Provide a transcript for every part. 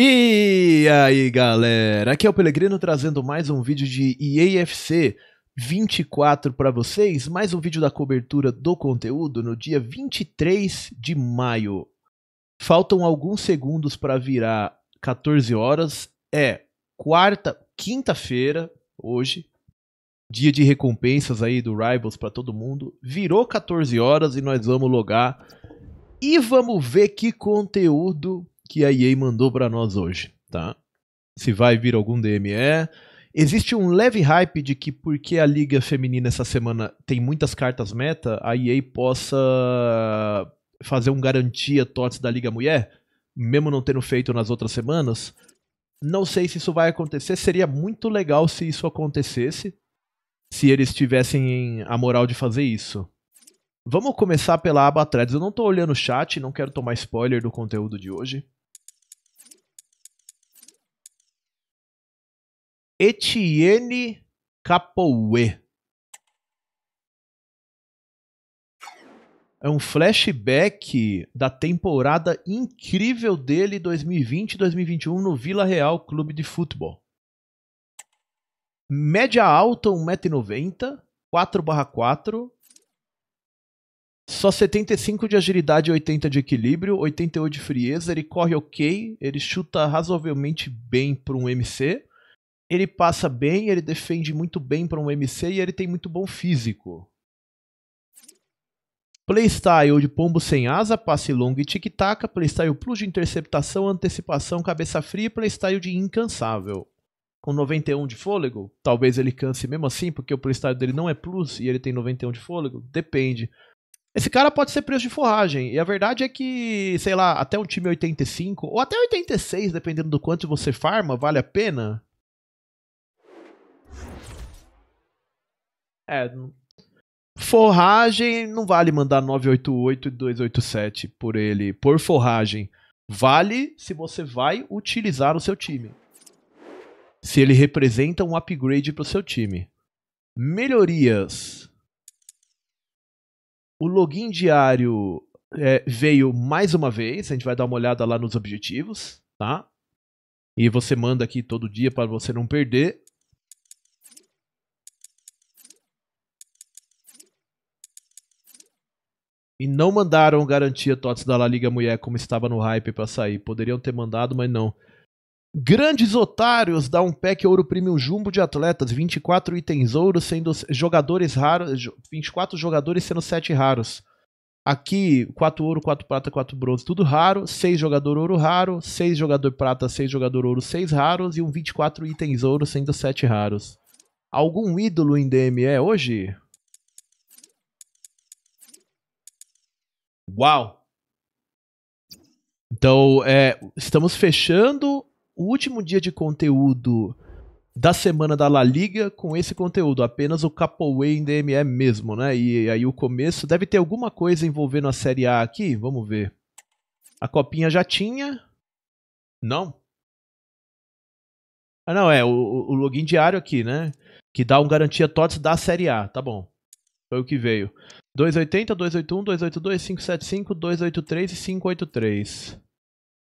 E aí galera, aqui é o Pelegrino trazendo mais um vídeo de EAFC 24 para vocês, mais um vídeo da cobertura do conteúdo no dia 23 de maio. Faltam alguns segundos para virar 14 horas, é quarta, quinta-feira, hoje, dia de recompensas aí do Rivals para todo mundo, virou 14 horas e nós vamos logar e vamos ver que conteúdo que a EA mandou para nós hoje, tá? Se vai vir algum DME. Existe um leve hype de que porque a liga feminina essa semana tem muitas cartas meta, a EA possa fazer um garantia TOTS da liga mulher, mesmo não tendo feito nas outras semanas. Não sei se isso vai acontecer, seria muito legal se isso acontecesse, se eles tivessem a moral de fazer isso. Vamos começar pela aba threads. Eu não tô olhando o chat, não quero tomar spoiler do conteúdo de hoje. Etienne Capoue É um flashback da temporada incrível dele 2020-2021 no Vila Real Clube de Futebol. Média alta 1,90m, 4/4. Só 75 de agilidade, 80 de equilíbrio, 88 de frieza. Ele corre ok, ele chuta razoavelmente bem para um MC ele passa bem, ele defende muito bem para um MC e ele tem muito bom físico. Playstyle de pombo sem asa, passe longo e tic-tac, playstyle plus de interceptação, antecipação, cabeça fria e playstyle de incansável. Com 91 de fôlego, talvez ele canse mesmo assim, porque o playstyle dele não é plus e ele tem 91 de fôlego, depende. Esse cara pode ser preso de forragem, e a verdade é que, sei lá, até um time 85 ou até 86, dependendo do quanto você farma, vale a pena É. Forragem não vale mandar 988 e 287 por ele, por forragem. Vale se você vai utilizar o seu time. Se ele representa um upgrade para o seu time. Melhorias. O login diário é, veio mais uma vez. A gente vai dar uma olhada lá nos objetivos, tá? E você manda aqui todo dia para você não perder. e não mandaram garantia TOTS da La Liga Mulher como estava no hype para sair. Poderiam ter mandado, mas não. Grandes otários dá um pack ouro premium jumbo de atletas, 24 itens ouro sendo jogadores raros, 24 jogadores sendo 7 raros. Aqui, 4 ouro, 4 prata, 4 bronze, tudo raro, 6 jogador ouro raro, 6 jogador prata, 6 jogador ouro, 6 raros e um 24 itens ouro sendo 7 raros. Algum ídolo em DME hoje? Uau! Então, é, estamos fechando o último dia de conteúdo da semana da La Liga com esse conteúdo, apenas o Capoeira em DME mesmo, né? E aí o começo deve ter alguma coisa envolvendo a Série A aqui, vamos ver. A copinha já tinha? Não. Ah, não, é o, o login diário aqui, né? Que dá um garantia TOTS da Série A, tá bom. Foi o que veio. 280, 281, 282, 575, 283 e 583.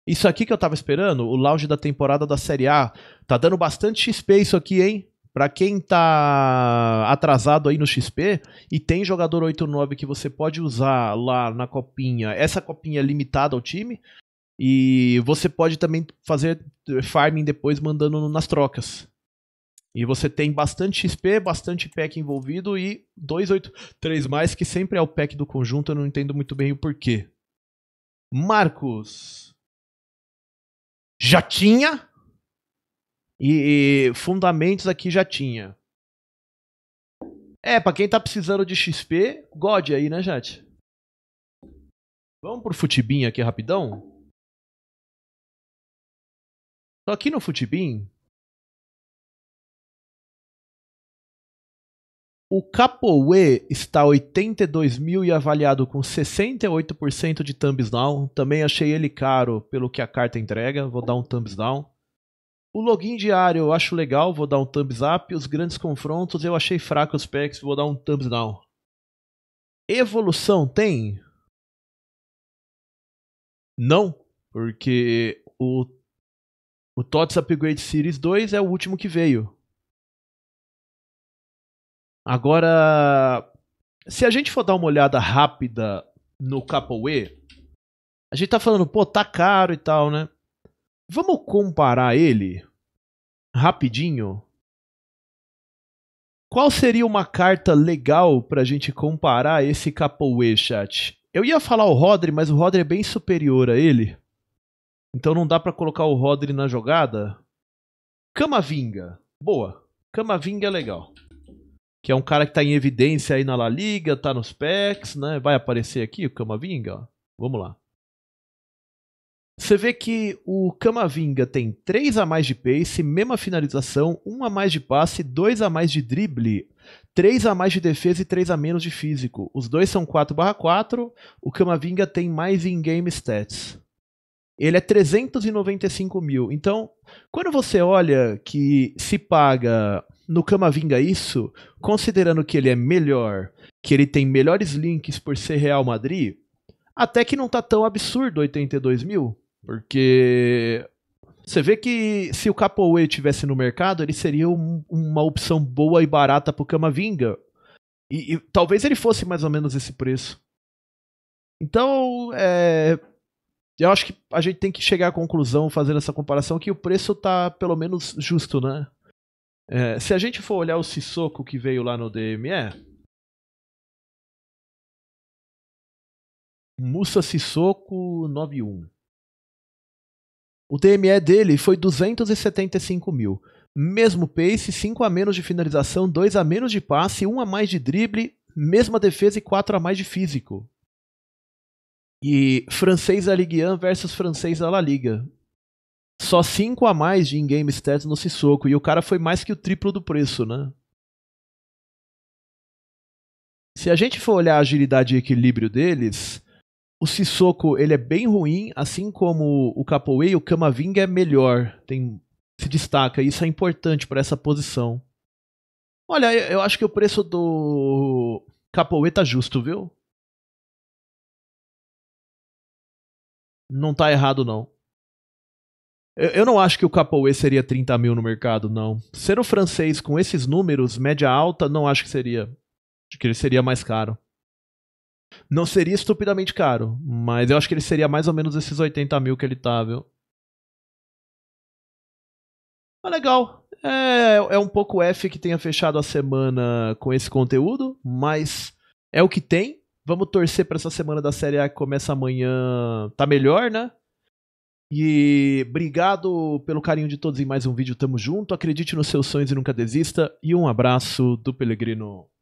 Isso aqui que eu tava esperando, o lounge da temporada da Série A. Tá dando bastante XP isso aqui, hein? Pra quem tá atrasado aí no XP e tem jogador 8-9 que você pode usar lá na copinha, essa copinha é limitada ao time, e você pode também fazer farming depois mandando nas trocas. E você tem bastante XP, bastante pack envolvido e 283 mais, que sempre é o pack do conjunto, eu não entendo muito bem o porquê. Marcos. Já tinha. E, e fundamentos aqui já tinha. É, pra quem tá precisando de XP, God aí, né, chat? Vamos pro Futibin aqui rapidão? Só aqui no Futibin, O Capoe está 82 mil e avaliado com 68% de thumbs down. Também achei ele caro pelo que a carta entrega. Vou dar um thumbs down. O login diário eu acho legal, vou dar um thumbs up. Os grandes confrontos eu achei fraco os packs, vou dar um thumbs down. Evolução tem? Não, porque o, o TOTS Upgrade Series 2 é o último que veio. Agora, se a gente for dar uma olhada rápida no Capoe, a gente tá falando, pô, tá caro e tal, né? Vamos comparar ele rapidinho. Qual seria uma carta legal pra gente comparar esse Capoe, chat? Eu ia falar o Rodri, mas o Rodri é bem superior a ele. Então não dá para colocar o Rodri na jogada. Camavinga. Boa. Camavinga é legal que é um cara que está em evidência aí na La Liga, está nos packs, né? Vai aparecer aqui o Camavinga, ó. Vamos lá. Você vê que o Camavinga tem 3 a mais de pace, mesma finalização, 1 a mais de passe, 2 a mais de drible, 3 a mais de defesa e 3 a menos de físico. Os dois são 4/4, o Camavinga tem mais in-game stats. Ele é 395 mil. Então, quando você olha que se paga no Camavinga isso, considerando que ele é melhor, que ele tem melhores links por ser Real Madrid, até que não tá tão absurdo 82 mil, porque você vê que se o Capoe tivesse no mercado, ele seria um, uma opção boa e barata pro Camavinga. E, e, talvez ele fosse mais ou menos esse preço. Então, é, eu acho que a gente tem que chegar à conclusão, fazendo essa comparação, que o preço tá pelo menos justo, né? É, se a gente for olhar o Sissoko que veio lá no DME, Musa Sissoko 9-1. O DME dele foi 275 mil. Mesmo pace, 5 a menos de finalização, 2 a menos de passe, 1 a mais de drible, mesma defesa e 4 a mais de físico. E francês da Ligue 1 versus francês da La Liga só 5 a mais de in-game stats no Sissoko. E o cara foi mais que o triplo do preço, né? Se a gente for olhar a agilidade e equilíbrio deles, o Sissoko ele é bem ruim, assim como o Capoeira, o Kamavinga é melhor, tem se destaca e isso é importante para essa posição. Olha, eu acho que o preço do Capoeira tá justo, viu? Não tá errado não. Eu não acho que o Capoe seria 30 mil no mercado, não. Ser o francês com esses números, média alta, não acho que seria. Acho que ele seria mais caro. Não seria estupidamente caro, mas eu acho que ele seria mais ou menos esses 80 mil que ele tá, viu? ah, legal. É, é um pouco F que tenha fechado a semana com esse conteúdo, mas é o que tem. Vamos torcer para essa semana da Série A que começa amanhã. Tá melhor, né? E obrigado pelo carinho de todos em mais um vídeo. Tamo junto. Acredite nos seus sonhos e nunca desista. E um abraço do Pelegrino.